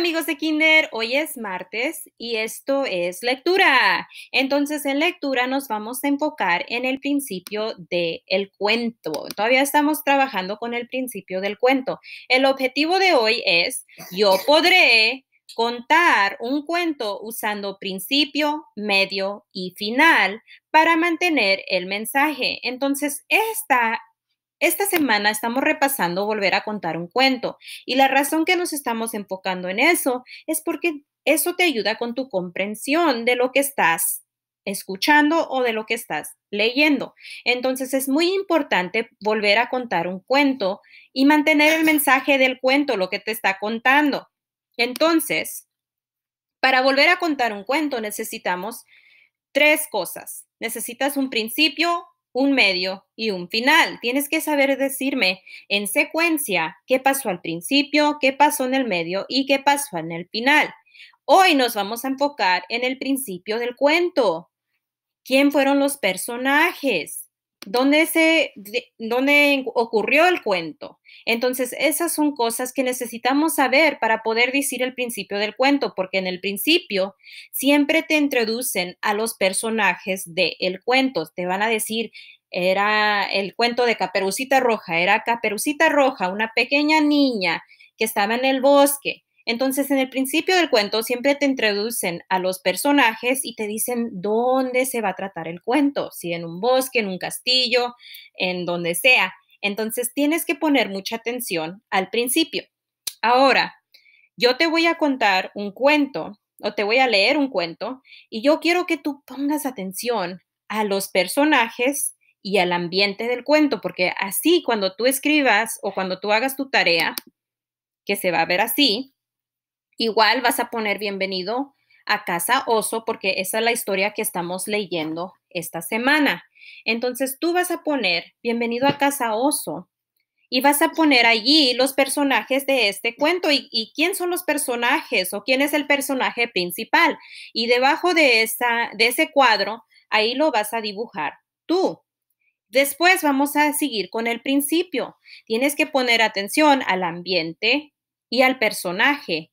amigos de Kinder, hoy es martes y esto es lectura. Entonces en lectura nos vamos a enfocar en el principio del el cuento. Todavía estamos trabajando con el principio del cuento. El objetivo de hoy es yo podré contar un cuento usando principio, medio y final para mantener el mensaje. Entonces, esta esta semana estamos repasando Volver a contar un cuento y la razón que nos estamos enfocando en eso es porque eso te ayuda con tu comprensión de lo que estás escuchando o de lo que estás leyendo. Entonces es muy importante volver a contar un cuento y mantener el mensaje del cuento, lo que te está contando. Entonces, para volver a contar un cuento necesitamos tres cosas. Necesitas un principio, un medio y un final. Tienes que saber decirme en secuencia qué pasó al principio, qué pasó en el medio y qué pasó en el final. Hoy nos vamos a enfocar en el principio del cuento. ¿Quién fueron los personajes? dónde, se, dónde ocurrió el cuento. Entonces, esas son cosas que necesitamos saber para poder decir el principio del cuento, porque en el principio siempre te introducen a los personajes del cuento. Te van a decir, era el cuento de Caperucita Roja, era Caperucita Roja, una pequeña niña que estaba en el bosque entonces, en el principio del cuento siempre te introducen a los personajes y te dicen dónde se va a tratar el cuento, si en un bosque, en un castillo, en donde sea. Entonces, tienes que poner mucha atención al principio. Ahora, yo te voy a contar un cuento o te voy a leer un cuento y yo quiero que tú pongas atención a los personajes y al ambiente del cuento, porque así cuando tú escribas o cuando tú hagas tu tarea, que se va a ver así, Igual vas a poner bienvenido a Casa Oso porque esa es la historia que estamos leyendo esta semana. Entonces tú vas a poner bienvenido a Casa Oso y vas a poner allí los personajes de este cuento y, quién son los personajes o quién es el personaje principal. Y debajo de, esa, de ese cuadro, ahí lo vas a dibujar tú. Después vamos a seguir con el principio. Tienes que poner atención al ambiente y al personaje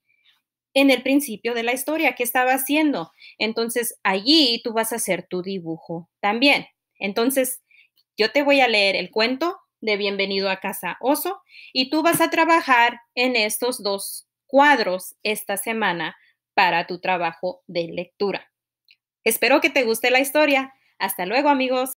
en el principio de la historia, qué estaba haciendo. Entonces, allí tú vas a hacer tu dibujo también. Entonces, yo te voy a leer el cuento de Bienvenido a Casa Oso y tú vas a trabajar en estos dos cuadros esta semana para tu trabajo de lectura. Espero que te guste la historia. Hasta luego amigos.